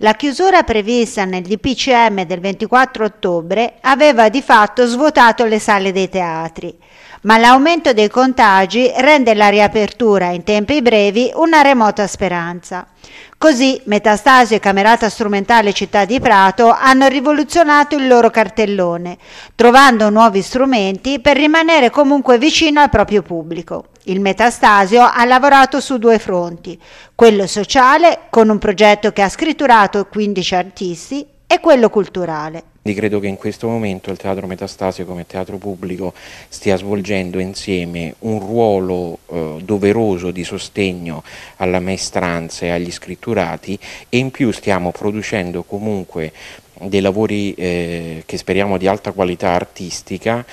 La chiusura prevista nel DPCM del 24 ottobre aveva di fatto svuotato le sale dei teatri, ma l'aumento dei contagi rende la riapertura in tempi brevi una remota speranza. Così Metastasio e Camerata Strumentale Città di Prato hanno rivoluzionato il loro cartellone, trovando nuovi strumenti per rimanere comunque vicino al proprio pubblico. Il Metastasio ha lavorato su due fronti, quello sociale con un progetto che ha scritturato 15 artisti e quello culturale. credo che in questo momento il Teatro Metastasio come teatro pubblico stia svolgendo insieme un ruolo eh, doveroso di sostegno alla maestranza e agli scritturati e in più stiamo producendo comunque dei lavori eh, che speriamo di alta qualità artistica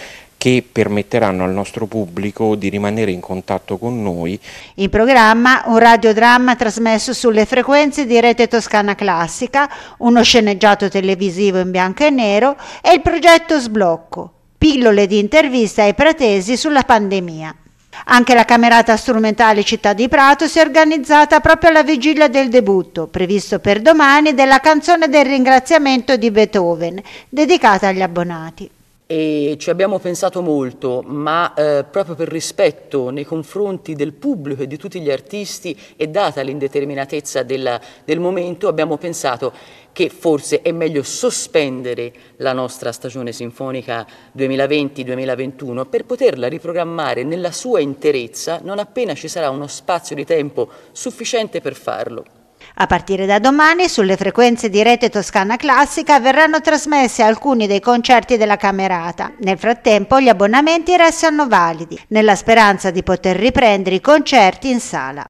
che permetteranno al nostro pubblico di rimanere in contatto con noi. In programma un radiodramma trasmesso sulle frequenze di Rete Toscana Classica, uno sceneggiato televisivo in bianco e nero e il progetto Sblocco, pillole di interviste ai pretesi sulla pandemia. Anche la camerata strumentale Città di Prato si è organizzata proprio alla vigilia del debutto, previsto per domani, della canzone del ringraziamento di Beethoven, dedicata agli abbonati e ci abbiamo pensato molto, ma eh, proprio per rispetto nei confronti del pubblico e di tutti gli artisti e data l'indeterminatezza del, del momento abbiamo pensato che forse è meglio sospendere la nostra stagione sinfonica 2020-2021 per poterla riprogrammare nella sua interezza non appena ci sarà uno spazio di tempo sufficiente per farlo. A partire da domani sulle frequenze di Rete Toscana Classica verranno trasmessi alcuni dei concerti della Camerata. Nel frattempo gli abbonamenti restano validi, nella speranza di poter riprendere i concerti in sala.